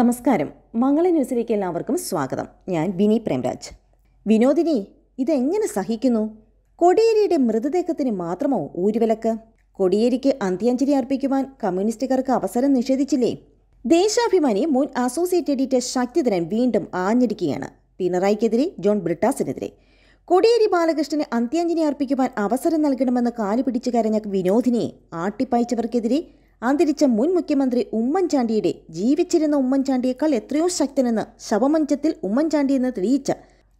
നമസ്കാരം മംഗള ന്യൂസിലേക്ക് എല്ലാവർക്കും സ്വാഗതം ഞാൻ വിനി പ്രേംരാജ് വിനോദിനി ഇതെങ്ങനെ സഹിക്കുന്നു കൊടിയേരിയുടെ മൃതദേഹത്തിന് മാത്രമോ ഊരുവിലക്ക് കൊടിയേരിക്ക് അന്ത്യാഞ്ജലി അർപ്പിക്കുവാൻ കമ്മ്യൂണിസ്റ്റുകാർക്ക് അവസരം നിഷേധിച്ചില്ലേ ദേശാഭിമാനി മുൻ അസോസിയേറ്റ് എഡിറ്റർ ശക്തിധരൻ വീണ്ടും ആഞ്ഞടിക്കുകയാണ് പിണറായിക്കെതിരെ ജോൺ ബ്രിട്ടാസിനെതിരെ കൊടിയേരി ബാലകൃഷ്ണന് അന്ത്യാഞ്ജലി അർപ്പിക്കുവാൻ അവസരം നൽകണമെന്ന് കാലുപിടിച്ചു കരഞ്ഞ വിനോദിനിയെ ആട്ടിപ്പായിച്ചവർക്കെതിരെ അന്തരിച്ച മുൻ മുഖ്യമന്ത്രി ഉമ്മൻചാണ്ടിയുടെ ജീവിച്ചിരുന്ന ഉമ്മൻചാണ്ടിയേക്കാൾ എത്രയോ ശക്തനെന്ന് ശവമഞ്ചത്തിൽ ഉമ്മൻചാണ്ടി എന്ന് തെളിയിച്ച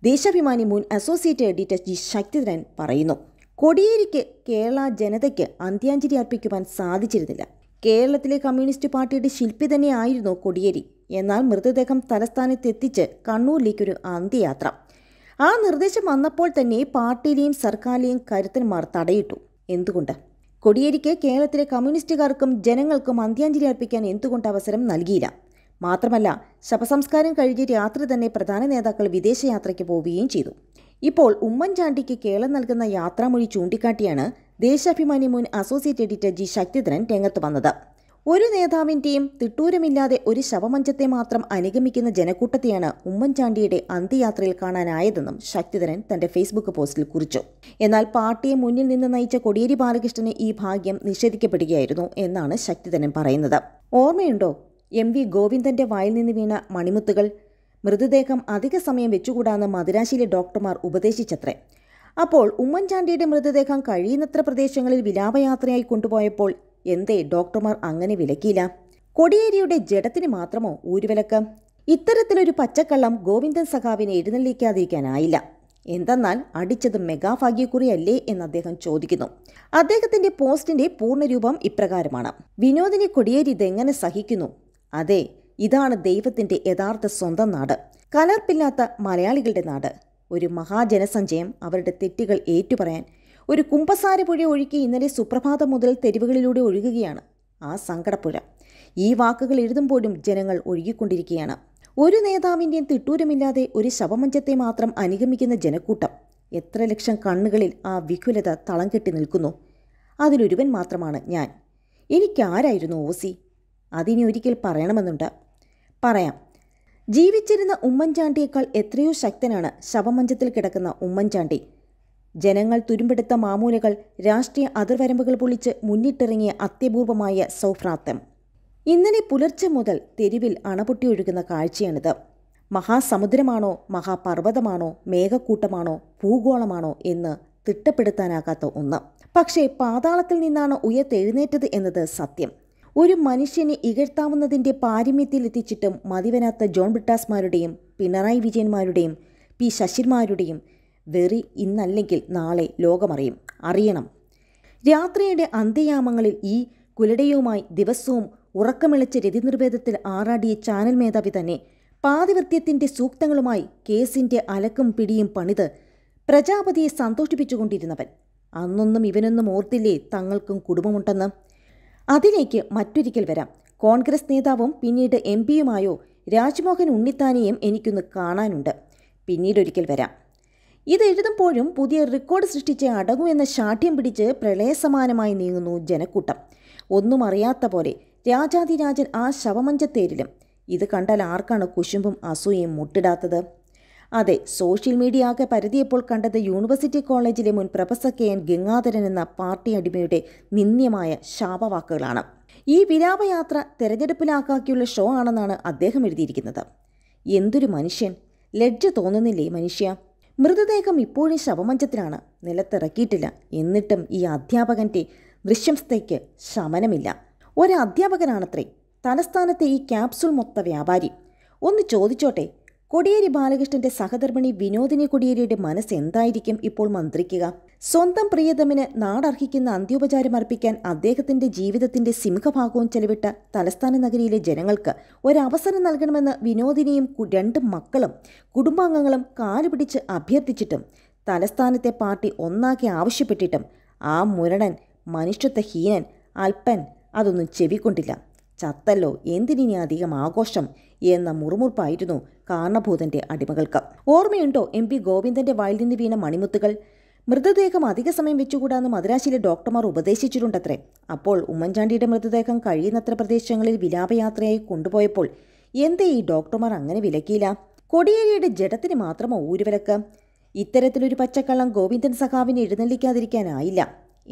ദേശാഭിമാനി മുൻ അസോസിയേറ്റ് എഡിറ്റർ ജി ശക്തിധരൻ പറയുന്നു കൊടിയേരിക്ക് കേരള ജനതയ്ക്ക് അന്ത്യാഞ്ജലി അർപ്പിക്കുവാൻ സാധിച്ചിരുന്നില്ല കേരളത്തിലെ കമ്മ്യൂണിസ്റ്റ് പാർട്ടിയുടെ ശില്പി തന്നെയായിരുന്നു കൊടിയേരി എന്നാൽ മൃതദേഹം തലസ്ഥാനത്തെത്തിച്ച് കണ്ണൂരിലേക്കൊരു അന്ത്യയാത്ര ആ നിർദ്ദേശം വന്നപ്പോൾ തന്നെ പാർട്ടിയിലെയും സർക്കാരിലെയും കരുത്തന്മാർ തടയിട്ടു എന്തുകൊണ്ട് കൊടിയേരിക്ക് കേരളത്തിലെ കമ്മ്യൂണിസ്റ്റുകാർക്കും ജനങ്ങൾക്കും അന്ത്യാഞ്ജലി അർപ്പിക്കാൻ എന്തുകൊണ്ട് അവസരം നൽകിയില്ല മാത്രമല്ല ശവസംസ്കാരം കഴിഞ്ഞ് രാത്രി തന്നെ പ്രധാന നേതാക്കൾ വിദേശയാത്രയ്ക്ക് പോവുകയും ചെയ്തു ഇപ്പോൾ ഉമ്മൻചാണ്ടിക്ക് കേരളം നൽകുന്ന യാത്രാമൊഴി ചൂണ്ടിക്കാട്ടിയാണ് ദേശാഭിമാനി മുൻ അസോസിയേറ്റ് എഡിറ്റർ ജി ശക്തിധരൻ രംഗത്ത് വന്നത് ഒരു നേതാവിൻ്റെയും തിട്ടൂരമില്ലാതെ ഒരു ശവമഞ്ചത്തെ മാത്രം അനുഗമിക്കുന്ന ജനക്കൂട്ടത്തെയാണ് ഉമ്മൻചാണ്ടിയുടെ അന്ത്യയാത്രയിൽ കാണാനായതെന്നും ശക്തിധരൻ തന്റെ ഫേസ്ബുക്ക് പോസ്റ്റിൽ കുറിച്ചു എന്നാൽ പാർട്ടിയെ മുന്നിൽ നിന്ന് നയിച്ച കൊടിയേരി ബാലകൃഷ്ണന് ഈ ഭാഗ്യം നിഷേധിക്കപ്പെടുകയായിരുന്നു എന്നാണ് ശക്തിധരൻ പറയുന്നത് ഓർമ്മയുണ്ടോ എം വി ഗോവിന്ദന്റെ വായിൽ നിന്ന് വീണ മണിമുത്തുകൾ മൃതദേഹം അധിക സമയം വെച്ചുകൂടാന്ന് മദുരാശിയിലെ ഡോക്ടർമാർ ഉപദേശിച്ചത്രേ അപ്പോൾ ഉമ്മൻചാണ്ടിയുടെ മൃതദേഹം കഴിയുന്നത്ര പ്രദേശങ്ങളിൽ വിലാപയാത്രയായി കൊണ്ടുപോയപ്പോൾ എന്തേ ഡോക്ടർമാർ അങ്ങനെ വിലക്കിയില്ല കൊടിയേരിയുടെ ജഡത്തിന് മാത്രമോ ഊരുവിലക്ക് ഇത്തരത്തിലൊരു പച്ചക്കള്ളം ഗോവിന്ദൻ സഖാവിനെ എഴുന്നള്ളിക്കാതിരിക്കാനായില്ല എന്തെന്നാൽ അടിച്ചത് മെഗാഭാഗ്യക്കുറിയല്ലേ എന്ന് അദ്ദേഹം ചോദിക്കുന്നു അദ്ദേഹത്തിന്റെ പോസ്റ്റിന്റെ പൂർണ്ണരൂപം ഇപ്രകാരമാണ് വിനോദിനി കൊടിയേരി ഇതെങ്ങനെ സഹിക്കുന്നു അതെ ഇതാണ് ദൈവത്തിന്റെ യഥാർത്ഥ സ്വന്തം നാട് കലർപ്പില്ലാത്ത മലയാളികളുടെ നാട് ഒരു മഹാജനസഞ്ചയം അവരുടെ തെറ്റുകൾ ഏറ്റുപറയാൻ ഒരു കുമ്പസാര പുഴ ഒഴുകി ഇന്നലെ സുപ്രഭാതം മുതൽ തെരുവുകളിലൂടെ ഒഴുകുകയാണ് ആ സങ്കടപ്പുഴ ഈ വാക്കുകൾ എഴുതുമ്പോഴും ജനങ്ങൾ ഒഴുകിക്കൊണ്ടിരിക്കുകയാണ് ഒരു നേതാവിൻ്റെയും തിട്ടൂരമില്ലാതെ ഒരു ശവമഞ്ചത്തെ മാത്രം അനുഗമിക്കുന്ന ജനക്കൂട്ടം എത്ര ലക്ഷം കണ്ണുകളിൽ ആ വിഘുലത തളം കെട്ടി നിൽക്കുന്നു അതിലൊരുവൻ മാത്രമാണ് ഞാൻ എനിക്കാരായിരുന്നു സി അതിനി ഒരിക്കൽ പറയണമെന്നുണ്ട് പറയാം ജീവിച്ചിരുന്ന ഉമ്മൻചാണ്ടിയേക്കാൾ എത്രയോ ശക്തനാണ് ശവമഞ്ചത്തിൽ കിടക്കുന്ന ഉമ്മൻചാണ്ടി ജനങ്ങൾ തുരുമ്പെടുത്ത മാമൂലകൾ രാഷ്ട്രീയ അതിർവരമ്പുകൾ പൊളിച്ച് മുന്നിട്ടിറങ്ങിയ അത്യപൂർവമായ സൗഭ്രാത്തം ഇന്നലെ പുലർച്ചെ മുതൽ തെരുവിൽ അണപൊട്ടി ഒഴുകുന്ന കാഴ്ചയാണിത് മഹാസമുദ്രമാണോ മഹാപർവ്വതമാണോ മേഘക്കൂട്ടമാണോ ഭൂഗോളമാണോ എന്ന് തിട്ടപ്പെടുത്താനാകാത്ത ഒന്ന് പക്ഷേ പാതാളത്തിൽ നിന്നാണ് ഉയർത്തെഴുന്നേറ്റത് എന്നത് സത്യം ഒരു മനുഷ്യനെ ഇകഴ്ത്താവുന്നതിൻ്റെ പാരമ്യത്തിൽ എത്തിച്ചിട്ടും മതിവനാത്ത ജോൺ ബ്രിട്ടാസ്മാരുടെയും പിണറായി വിജയന്മാരുടെയും പി ശശിന്മാരുടെയും വെറി ഇന്നല്ലെങ്കിൽ നാളെ ലോകമറിയും അറിയണം രാത്രിയുടെ അന്ത്യയാമങ്ങളിൽ ഈ കുലടയുമായി ദിവസവും ഉറക്കമിളച്ച് രതിനിർഭേദത്തിൽ ആറാടിയ ചാനൽ മേധാവി തന്നെ പാതിവൃത്യത്തിൻ്റെ സൂക്തങ്ങളുമായി കേസിൻ്റെ അലക്കും പിടിയും പണിത് പ്രജാപതിയെ സന്തോഷിപ്പിച്ചുകൊണ്ടിരുന്നവൻ അന്നൊന്നും ഇവനൊന്നും ഓർത്തില്ലേ തങ്ങൾക്കും കുടുംബമുണ്ടെന്ന് അതിലേക്ക് മറ്റൊരിക്കൽ വരാം കോൺഗ്രസ് നേതാവും പിന്നീട് എം പിയുമായോ രാജ്മോഹൻ ഉണ്ണിത്താനെയും എനിക്കൊന്ന് കാണാനുണ്ട് പിന്നീടൊരിക്കൽ വരാം എഴുതുമ്പോഴും പുതിയ റെക്കോർഡ് സൃഷ്ടിച്ച് എന്ന ശാഠ്യം പിടിച്ച് പ്രളയസമാനമായി നീങ്ങുന്നു ജനക്കൂട്ടം ഒന്നും അറിയാത്ത പോലെ രാജാതിരാജൻ ആ ശവമഞ്ചത്തേരിലും ഇത് കണ്ടാൽ ആർക്കാണ് കുശുമ്പും അസൂയയും മുട്ടിടാത്തത് അതെ സോഷ്യൽ മീഡിയ ആകെ പരതിയപ്പോൾ കണ്ടത് യൂണിവേഴ്സിറ്റി കോളേജിലെ മുൻ പ്രൊഫസർ കെ എൻ ഗംഗാധരൻ എന്ന പാർട്ടി അടിമയുടെ നിന്ദ്യമായ ശാപവാക്കുകളാണ് ഈ വിലാപയാത്ര തെരഞ്ഞെടുപ്പിലാക്കാക്കിയുള്ള ഷോ ആണെന്നാണ് അദ്ദേഹം എഴുതിയിരിക്കുന്നത് എന്തൊരു മനുഷ്യൻ ലജ്ജ തോന്നുന്നില്ലേ മനുഷ്യ മൃതദേഹം ഇപ്പോഴും ശവമഞ്ചത്തിലാണ് നിലത്തിറക്കിയിട്ടില്ല എന്നിട്ടും ഈ അധ്യാപകൻ്റെ ദൃശ്യംസ്ഥയ്ക്ക് ശമനമില്ല ഒരധ്യാപകനാണത്രേ തലസ്ഥാനത്തെ ഈ ക്യാപ്സുൾ മൊത്ത വ്യാപാരി ഒന്ന് ചോദിച്ചോട്ടെ കൊടിയേരി ബാലകൃഷ്ണന്റെ സഹധർമ്മിണി വിനോദിനി കൊടിയേരിയുടെ മനസ്സ് എന്തായിരിക്കും ഇപ്പോൾ മന്ത്രിക്കുക സ്വന്തം പ്രിയതമിന് നാടർഹിക്കുന്ന അന്ത്യോപചാരം അർപ്പിക്കാൻ അദ്ദേഹത്തിന്റെ ജീവിതത്തിന്റെ സിംഹഭാഗവും ചെലവിട്ട തലസ്ഥാന നഗരിയിലെ ജനങ്ങൾക്ക് ഒരവസരം നൽകണമെന്ന് വിനോദിനിയും രണ്ട് മക്കളും കുടുംബാംഗങ്ങളും കാലുപിടിച്ച് അഭ്യർത്ഥിച്ചിട്ടും തലസ്ഥാനത്തെ പാർട്ടി ഒന്നാക്കി ആവശ്യപ്പെട്ടിട്ടും ആ മുരണൻ മനുഷ്യത്വഹീനൻ അല്പൻ അതൊന്നും ചെവിക്കൊണ്ടില്ല ചത്തല്ലോ എന്തിനിനി അധികം ആഘോഷം എന്ന മുറുമുറുപ്പായിരുന്നു കാരണഭൂതന്റെ അടിമകൾക്ക് ഓർമ്മയുണ്ടോ എം പി ഗോവിന്ദന്റെ വായിൽ നിന്ന് വീണ മണിമുത്തുകൾ മൃതദേഹം അധിക സമയം വെച്ചുകൂടാന്ന് മദ്രാശിയിലെ ഡോക്ടർമാർ ഉപദേശിച്ചിട്ടുണ്ടത്രേ അപ്പോൾ ഉമ്മൻചാണ്ടിയുടെ മൃതദേഹം കഴിയുന്നത്ര പ്രദേശങ്ങളിൽ വിലാപയാത്രയായി കൊണ്ടുപോയപ്പോൾ എന്തേ ഈ ഡോക്ടർമാർ അങ്ങനെ വിലക്കിയില്ല കൊടിയേരിയുടെ ജഡത്തിന് മാത്രമോ ഊരുവിലക്ക് ഇത്തരത്തിലൊരു പച്ചക്കള്ളം ഗോവിന്ദൻ സഖാവിനെ എഴുന്നള്ളിക്കാതിരിക്കാനായില്ല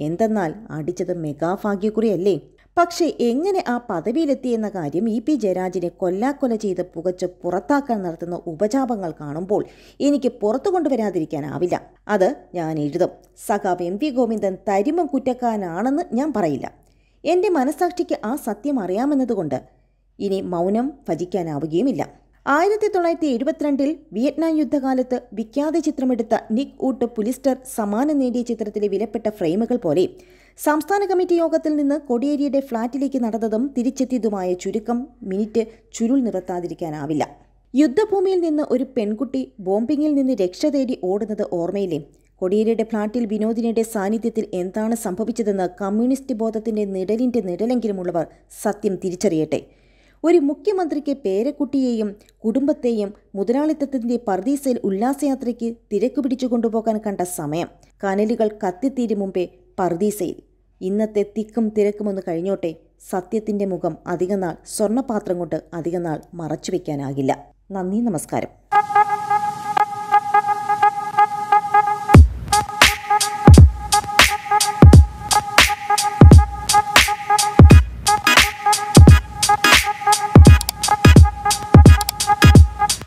എന്തെന്നാൽ അടിച്ചത് മെഗാഭാഗ്യക്കുറിയല്ലേ പക്ഷേ എങ്ങനെ ആ പദവിയിലെത്തിയെന്ന കാര്യം ഇ പി ജയരാജിനെ കൊല്ലാക്കൊല ചെയ്ത് പുകച്ച് പുറത്താക്കാൻ നടത്തുന്ന ഉപജാപങ്ങൾ കാണുമ്പോൾ എനിക്ക് പുറത്തു കൊണ്ടുവരാതിരിക്കാനാവില്ല അത് ഞാൻ എഴുതും സഖാവ് എം വി ഗോവിന്ദൻ തരിമം കുറ്റക്കാരനാണെന്ന് ഞാൻ പറയില്ല എൻ്റെ മനസാക്ഷിക്ക് ആ സത്യം അറിയാമെന്നതുകൊണ്ട് ഇനി മൗനം ഭജിക്കാനാവുകയുമില്ല ആയിരത്തി തൊള്ളായിരത്തി എഴുപത്തിരണ്ടിൽ വിയറ്റ്നാം യുദ്ധകാലത്ത് വിഖ്യാത ചിത്രമെടുത്ത നിക് ഊട്ട് പുലിസ്റ്റർ സമാനം നേടിയ ചിത്രത്തിലെ വിലപ്പെട്ട ഫ്രെയിമുകൾ പോലെ സംസ്ഥാന കമ്മിറ്റി യോഗത്തിൽ നിന്ന് കൊടിയേരിയുടെ ഫ്ളാറ്റിലേക്ക് നടന്നതും തിരിച്ചെത്തിയതുമായ ചുരുക്കം മിനിറ്റ് ചുരുൾ നിവർത്താതിരിക്കാനാവില്ല യുദ്ധഭൂമിയിൽ നിന്ന് ഒരു പെൺകുട്ടി ബോംബിങ്ങിൽ നിന്ന് രക്ഷ തേടി ഓടുന്നത് ഓർമ്മയില്ലേ കൊടിയേരിയുടെ ഫ്ളാറ്റിൽ വിനോദിനിയുടെ സാന്നിധ്യത്തിൽ എന്താണ് സംഭവിച്ചതെന്ന് കമ്മ്യൂണിസ്റ്റ് ബോധത്തിന്റെ നിഴലിന്റെ നിഴലെങ്കിലുമുള്ളവർ സത്യം തിരിച്ചറിയട്ടെ ഒരു മുഖ്യമന്ത്രിക്ക് പേരക്കുട്ടിയെയും കുടുംബത്തെയും മുതലാളിത്തത്തിൻ്റെ പർദീസയിൽ ഉല്ലാസയാത്രയ്ക്ക് തിരക്ക് പിടിച്ചു കൊണ്ടുപോകാൻ കണ്ട സമയം കനലുകൾ കത്തിത്തീരും മുമ്പേ പർദീസയിൽ ഇന്നത്തെ തിക്കും തിരക്കുമൊന്ന് കഴിഞ്ഞോട്ടെ സത്യത്തിൻ്റെ മുഖം അധികനാൾ സ്വർണ്ണപാത്രം കൊണ്ട് അധികനാൾ മറച്ചു വയ്ക്കാനാകില്ല നന്ദി നമസ്കാരം